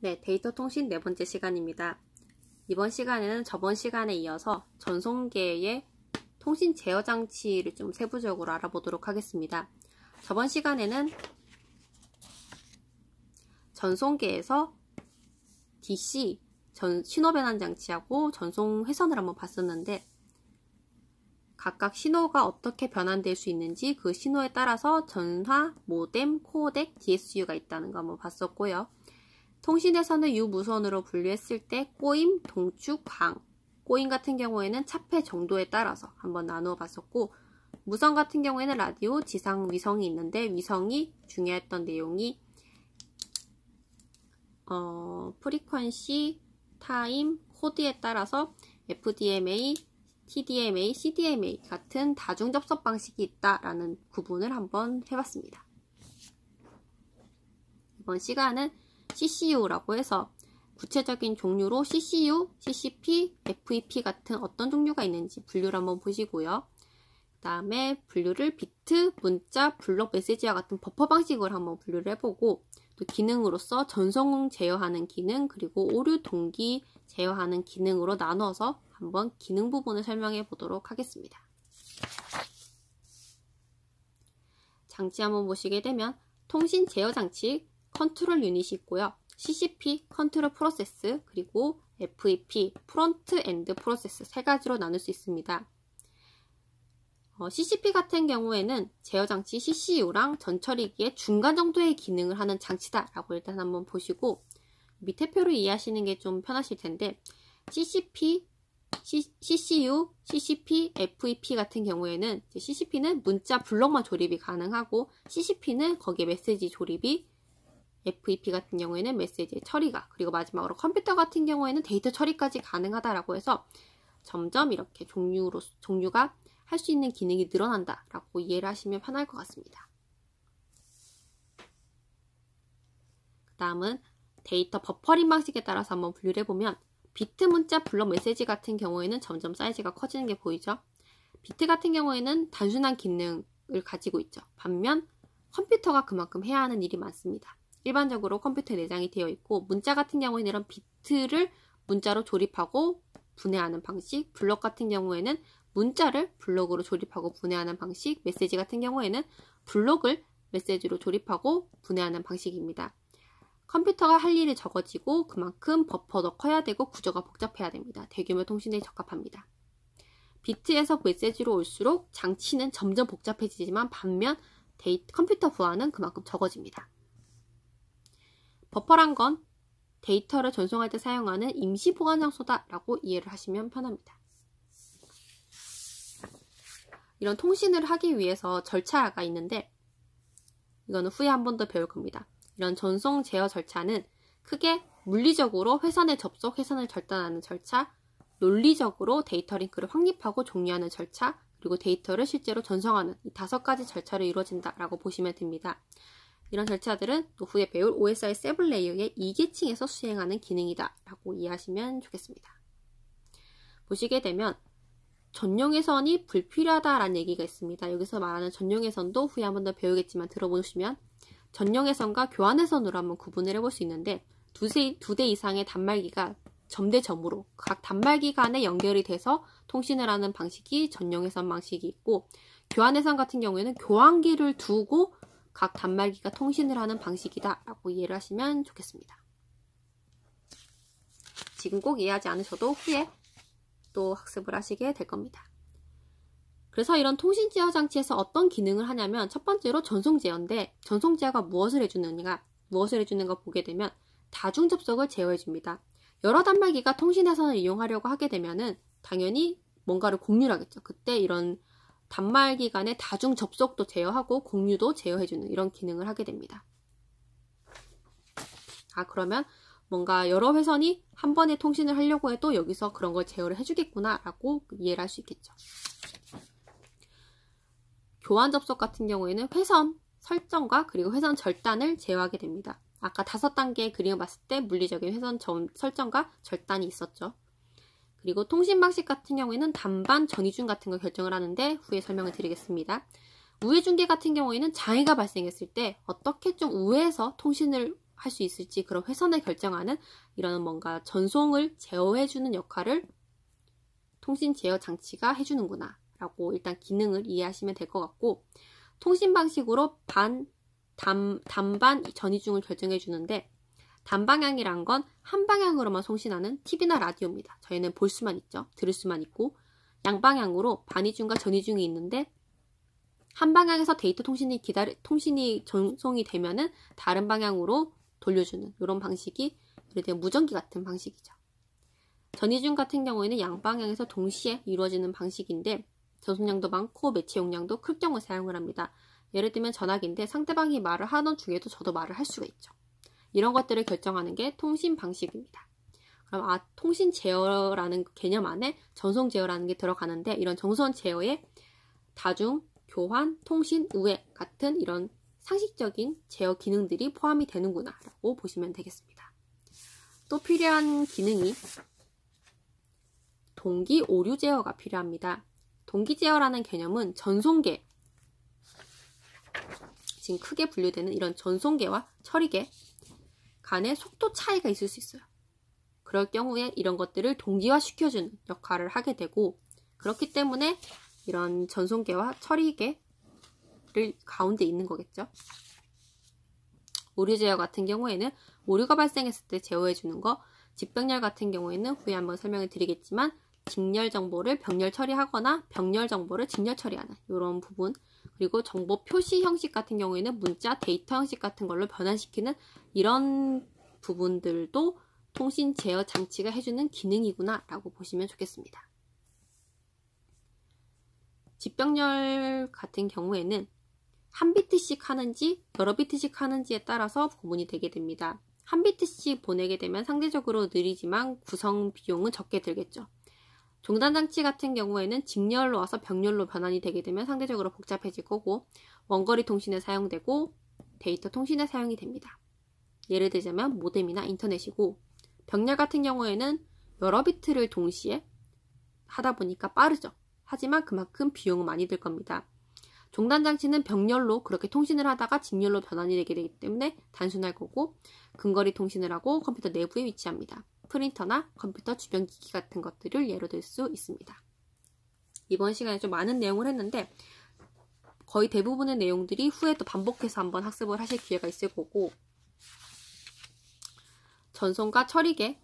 네, 데이터 통신 네 번째 시간입니다. 이번 시간에는 저번 시간에 이어서 전송계의 통신 제어 장치를 좀 세부적으로 알아보도록 하겠습니다. 저번 시간에는 전송계에서 DC 전, 신호 변환 장치하고 전송 회선을 한번 봤었는데 각각 신호가 어떻게 변환될 수 있는지 그 신호에 따라서 전화, 모뎀, 코덱, DSU가 있다는 거 한번 봤었고요. 통신에서는 유무선으로 분류했을 때 꼬임, 동축, 방. 꼬임 같은 경우에는 차폐 정도에 따라서 한번 나누어 봤었고 무선 같은 경우에는 라디오, 지상, 위성이 있는데 위성이 중요했던 내용이 어, 프리퀀시, 타임, 코드에 따라서 FDMA, TDMA, CDMA 같은 다중 접속 방식이 있다라는 구분을 한번 해봤습니다. 이번 시간은 CCU라고 해서 구체적인 종류로 CCU, CCP, FEP 같은 어떤 종류가 있는지 분류를 한번 보시고요. 그 다음에 분류를 비트, 문자, 블록 메시지와 같은 버퍼 방식으로 한번 분류를 해보고 또 기능으로서 전송 제어하는 기능 그리고 오류 동기 제어하는 기능으로 나눠서 한번 기능 부분을 설명해 보도록 하겠습니다. 장치 한번 보시게 되면 통신 제어 장치, 컨트롤 유닛이 있고요. CCP, 컨트롤 프로세스, 그리고 FEP, 프론트 엔드 프로세스 세 가지로 나눌 수 있습니다. 어, CCP 같은 경우에는 제어장치 CCU랑 전처리기의 중간 정도의 기능을 하는 장치다라고 일단 한번 보시고 밑에 표로 이해하시는 게 좀 편하실 텐데 CCP, C, CCU, CCP, FEP 같은 경우에는 CCP는 문자 블록만 조립이 가능하고 CCP는 거기에 메시지 조립이 FEP 같은 경우에는 메시지의 처리가 그리고 마지막으로 컴퓨터 같은 경우에는 데이터 처리까지 가능하다라고 해서 점점 이렇게 종류로 종류가 할 수 있는 기능이 늘어난다라고 이해를 하시면 편할 것 같습니다. 그 다음은 데이터 버퍼링 방식에 따라서 한번 분류를 해보면 비트 문자 블록 메시지 같은 경우에는 점점 사이즈가 커지는 게 보이죠. 비트 같은 경우에는 단순한 기능을 가지고 있죠. 반면 컴퓨터가 그만큼 해야 하는 일이 많습니다. 일반적으로 컴퓨터에 내장이 되어 있고 문자 같은 경우에는 이런 비트를 문자로 조립하고 분해하는 방식, 블록 같은 경우에는 문자를 블록으로 조립하고 분해하는 방식, 메시지 같은 경우에는 블록을 메시지로 조립하고 분해하는 방식입니다. 컴퓨터가 할 일이 적어지고 그만큼 버퍼도 커야 되고 구조가 복잡해야 됩니다. 대규모 통신에 적합합니다. 비트에서 메시지로 올수록 장치는 점점 복잡해지지만 반면 데이 컴퓨터 부하는 그만큼 적어집니다. 버퍼란 건 데이터를 전송할 때 사용하는 임시 보관 장소다라고 이해를 하시면 편합니다. 이런 통신을 하기 위해서 절차가 있는데 이거는 후에 한 번 더 배울 겁니다. 이런 전송 제어 절차는 크게 물리적으로 회선에 접속 회선을 절단하는 절차, 논리적으로 데이터 링크를 확립하고 종료하는 절차, 그리고 데이터를 실제로 전송하는 이 다섯 가지 절차로 이루어진다라고 보시면 됩니다. 이런 절차들은 노후에 배울 o s i 세블레이어의 2계층에서 수행하는 기능이다 라고 이해하시면 좋겠습니다. 보시게 되면 전용회선이 불필요하다라는 얘기가 있습니다. 여기서 말하는 전용회선도 후에 한 번 더 배우겠지만 들어보시면 전용회선과교환회선으로 한번 구분을 해볼 수 있는데 두세, 두대 이상의 단말기가 점대점으로 각 단말기 간에 연결이 돼서 통신을 하는 방식이 전용회선 방식이 있고 교환회선 같은 경우에는 교환기를 두고 각 단말기가 통신을 하는 방식이다 라고 이해를 하시면 좋겠습니다. 지금 꼭 이해하지 않으셔도 후에 또 학습을 하시게 될 겁니다. 그래서 이런 통신 제어 장치에서 어떤 기능을 하냐면 첫 번째로 전송 제어인데 전송 제어가 무엇을 해주느냐 무엇을 해주는가 보게 되면 다중 접속을 제어해 줍니다. 여러 단말기가 통신회선을 이용하려고 하게 되면은 당연히 뭔가를 공유하겠죠. 그때 이런 단말 기간에 다중 접속도 제어하고 공유도 제어해주는 이런 기능을 하게 됩니다. 아 그러면 뭔가 여러 회선이 한 번에 통신을 하려고 해도 여기서 그런 걸 제어를 해주겠구나 라고 이해를 할 수 있겠죠. 교환 접속 같은 경우에는 회선 설정과 그리고 회선 절단을 제어하게 됩니다. 아까 다섯 단계 그림을 봤을 때 물리적인 회선 점, 설정과 절단이 있었죠. 그리고 통신 방식 같은 경우에는 단반, 전이중 같은 걸 결정을 하는데 후에 설명을 드리겠습니다. 우회중계 같은 경우에는 장애가 발생했을 때 어떻게 좀 우회해서 통신을 할 수 있을지 그런 회선을 결정하는 이런 뭔가 전송을 제어해주는 역할을 통신 제어 장치가 해주는구나 라고 일단 기능을 이해하시면 될 것 같고 통신 방식으로 반, 단, 단반, 전이중을 결정해 주는데 단방향이란 건 한 방향으로만 송신하는 TV나 라디오입니다. 저희는 볼 수만 있죠. 들을 수만 있고 양방향으로 반이중과 전이중이 있는데 한 방향에서 데이터 통신이 기다리, 통신이 전송이 되면은 다른 방향으로 돌려주는 이런 방식이 예를 들어 무전기 같은 방식이죠. 전이중 같은 경우에는 양방향에서 동시에 이루어지는 방식인데 전송량도 많고 매체 용량도 클 경우 사용을 합니다. 예를 들면 전화기인데 상대방이 말을 하던 중에도 저도 말을 할 수가 있죠. 이런 것들을 결정하는 게 통신 방식입니다. 그럼 아 통신 제어라는 개념 안에 전송 제어라는 게 들어가는데 이런 정선 제어에 다중, 교환, 통신, 우회 같은 이런 상식적인 제어 기능들이 포함이 되는구나라고 보시면 되겠습니다. 또 필요한 기능이 동기 오류 제어가 필요합니다. 동기 제어라는 개념은 전송계 지금 크게 분류되는 이런 전송계와 처리계 간의 속도 차이가 있을 수 있어요. 그럴 경우에 이런 것들을 동기화시켜주는 역할을 하게 되고 그렇기 때문에 이런 전송계와 처리계를 가운데 있는 거겠죠. 오류 제어 같은 경우에는 오류가 발생했을 때 제어해주는 거, 집병렬 같은 경우에는 후에 한번 설명해 드리겠지만 직렬 정보를 병렬 처리하거나 병렬 정보를 직렬 처리하는 이런 부분 그리고 정보 표시 형식 같은 경우에는 문자 데이터 형식 같은 걸로 변환시키는 이런 부분들도 통신 제어 장치가 해주는 기능이구나 라고 보시면 좋겠습니다. 집병렬 같은 경우에는 한 비트씩 하는지 여러 비트씩 하는지에 따라서 구분이 되게 됩니다. 한 비트씩 보내게 되면 상대적으로 느리지만 구성 비용은 적게 들겠죠. 종단 장치 같은 경우에는 직렬로 와서 병렬로 변환이 되게 되면 상대적으로 복잡해질 거고 원거리 통신에 사용되고 데이터 통신에 사용이 됩니다. 예를 들자면 모뎀이나 인터넷이고 병렬 같은 경우에는 여러 비트를 동시에 하다 보니까 빠르죠. 하지만 그만큼 비용은 많이 들 겁니다. 종단 장치는 병렬로 그렇게 통신을 하다가 직렬로 변환이 되게 되기 때문에 단순할 거고 근거리 통신을 하고 컴퓨터 내부에 위치합니다. 프린터나 컴퓨터 주변 기기 같은 것들을 예로 들 수 있습니다. 이번 시간에 좀 많은 내용을 했는데 거의 대부분의 내용들이 후에 또 반복해서 한번 학습을 하실 기회가 있을 거고 전송과 처리계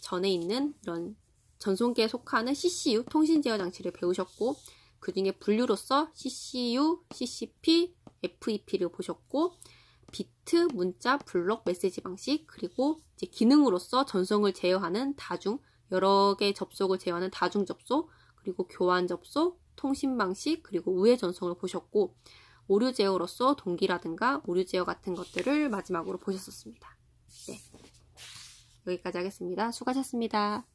전에 있는 이런 전송계에 속하는 CCU 통신 제어 장치를 배우셨고 그 중에 분류로서 CCU, CCP, FEP를 보셨고 차트, 문자, 블록, 메시지 방식, 그리고 이제 기능으로서 전송을 제어하는 다중, 여러 개 접속을 제어하는 다중 접속, 그리고 교환 접속, 통신 방식, 그리고 우회 전송을 보셨고, 오류 제어로서 동기라든가 오류 제어 같은 것들을 마지막으로 보셨었습니다. 네. 여기까지 하겠습니다. 수고하셨습니다.